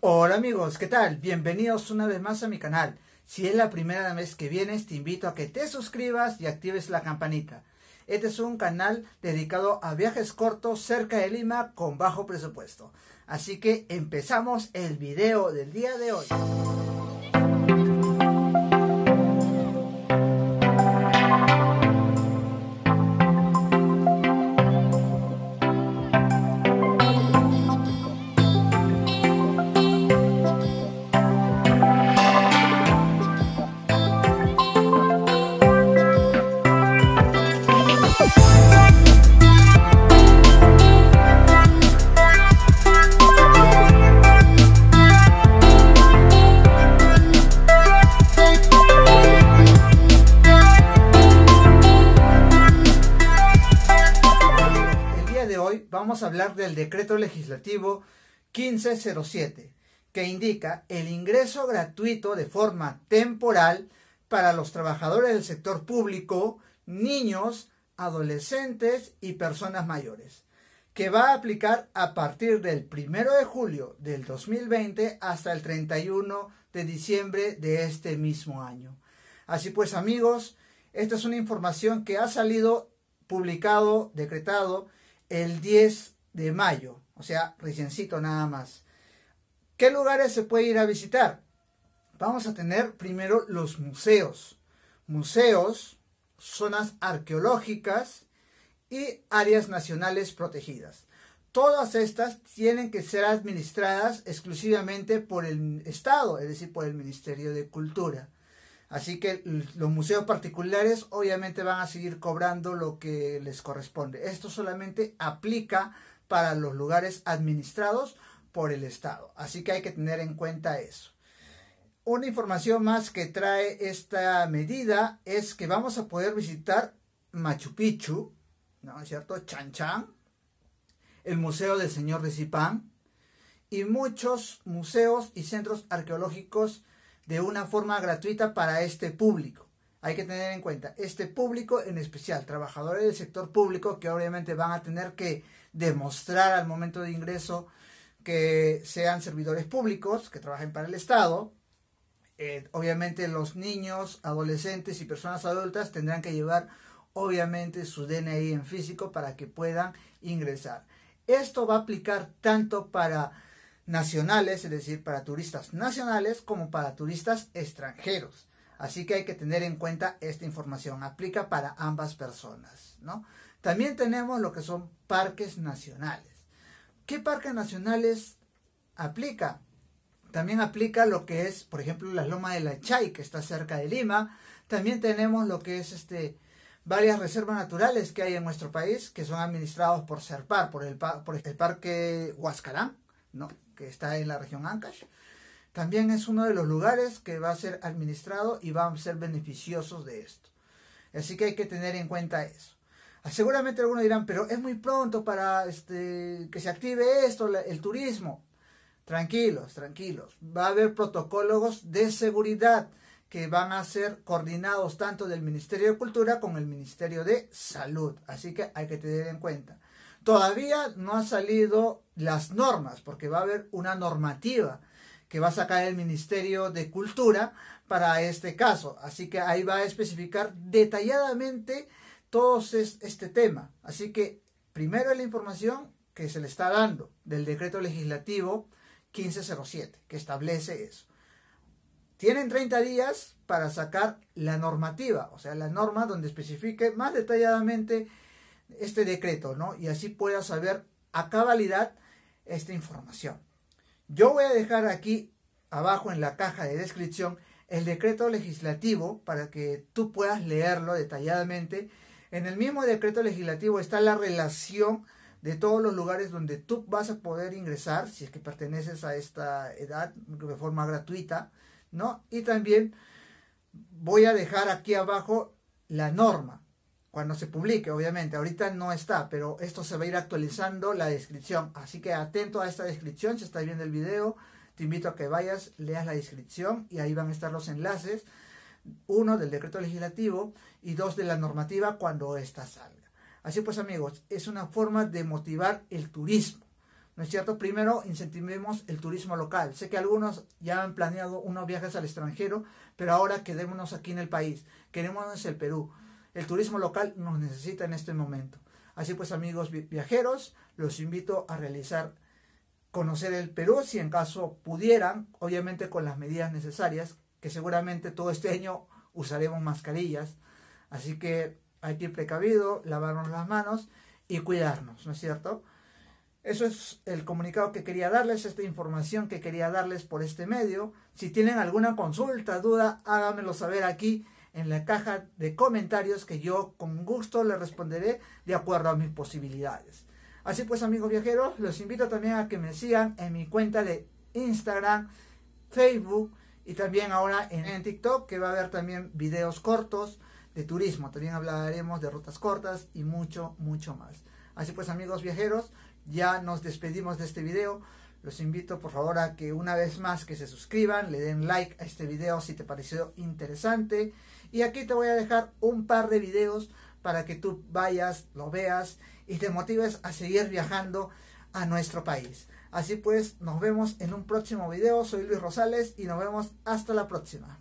Hola amigos, ¿qué tal? Bienvenidos una vez más a mi canal. Si es la primera vez que vienes, te invito a que te suscribas y actives la campanita. Este es un canal dedicado a viajes cortos cerca de Lima con bajo presupuesto. Así que empezamos el video del día de hoy. vamos a hablar del decreto legislativo 1507, que indica el ingreso gratuito de forma temporal para los trabajadores del sector público, niños, adolescentes y personas mayores, que va a aplicar a partir del primero de julio del 2020 hasta el 31 de diciembre de este mismo año. Así pues, amigos, esta es una información que ha salido publicado, decretado el 10 de mayo, o sea, reciencito nada más. ¿Qué lugares se puede ir a visitar? Vamos a tener primero los museos. Museos, zonas arqueológicas y áreas nacionales protegidas. Todas estas tienen que ser administradas exclusivamente por el Estado, es decir, por el Ministerio de Cultura. Así que los museos particulares obviamente van a seguir cobrando lo que les corresponde. Esto solamente aplica para los lugares administrados por el Estado. Así que hay que tener en cuenta eso. Una información más que trae esta medida es que vamos a poder visitar Machu Picchu, ¿no es cierto? Chan Chan, el Museo del Señor de Zipán y muchos museos y centros arqueológicos de una forma gratuita para este público. Hay que tener en cuenta este público en especial, trabajadores del sector público que obviamente van a tener que demostrar al momento de ingreso que sean servidores públicos, que trabajen para el Estado. Eh, obviamente los niños, adolescentes y personas adultas tendrán que llevar obviamente su DNI en físico para que puedan ingresar. Esto va a aplicar tanto para nacionales, es decir, para turistas nacionales como para turistas extranjeros. Así que hay que tener en cuenta esta información, aplica para ambas personas, ¿no? También tenemos lo que son parques nacionales. ¿Qué parques nacionales aplica? También aplica lo que es, por ejemplo, la Loma de la Chay, que está cerca de Lima. También tenemos lo que es este, varias reservas naturales que hay en nuestro país, que son administrados por SERPAR, por el, por el Parque Huascarán, que está en la región Ancash. También es uno de los lugares que va a ser administrado y van a ser beneficiosos de esto. Así que hay que tener en cuenta eso. Ah, seguramente algunos dirán, pero es muy pronto para este, que se active esto, el turismo. Tranquilos, tranquilos. Va a haber protocolos de seguridad que van a ser coordinados tanto del Ministerio de Cultura como el Ministerio de Salud. Así que hay que tener en cuenta. Todavía no han salido las normas, porque va a haber una normativa que va a sacar el Ministerio de Cultura para este caso. Así que ahí va a especificar detalladamente todo este tema. Así que primero la información que se le está dando del decreto legislativo 1507, que establece eso. Tienen 30 días para sacar la normativa, o sea, la norma donde especifique más detalladamente este decreto, ¿no? Y así puedas saber a cabalidad esta información. Yo voy a dejar aquí abajo en la caja de descripción el decreto legislativo para que tú puedas leerlo detalladamente. En el mismo decreto legislativo está la relación de todos los lugares donde tú vas a poder ingresar si es que perteneces a esta edad de forma gratuita, ¿no? Y también voy a dejar aquí abajo la norma cuando se publique, obviamente. Ahorita no está, pero esto se va a ir actualizando la descripción. Así que atento a esta descripción, si estás viendo el video, te invito a que vayas, leas la descripción y ahí van a estar los enlaces. Uno del decreto legislativo y dos de la normativa cuando ésta salga. Así pues amigos, es una forma de motivar el turismo. ¿No es cierto? Primero, incentivemos el turismo local. Sé que algunos ya han planeado unos viajes al extranjero, pero ahora quedémonos aquí en el país. Queremos el Perú. El turismo local nos necesita en este momento. Así pues, amigos viajeros, los invito a realizar conocer el Perú si en caso pudieran, obviamente con las medidas necesarias, que seguramente todo este año usaremos mascarillas. Así que hay que ir precavido, lavarnos las manos y cuidarnos, ¿no es cierto? Eso es el comunicado que quería darles, esta información que quería darles por este medio. Si tienen alguna consulta, duda, háganmelo saber aquí en la caja de comentarios que yo con gusto le responderé de acuerdo a mis posibilidades. Así pues, amigos viajeros, los invito también a que me sigan en mi cuenta de Instagram, Facebook y también ahora en TikTok, que va a haber también videos cortos de turismo. También hablaremos de rutas cortas y mucho, mucho más. Así pues, amigos viajeros, ya nos despedimos de este video. Los invito por favor a que una vez más que se suscriban, le den like a este video si te pareció interesante. Y aquí te voy a dejar un par de videos para que tú vayas, lo veas y te motives a seguir viajando a nuestro país. Así pues, nos vemos en un próximo video. Soy Luis Rosales y nos vemos hasta la próxima.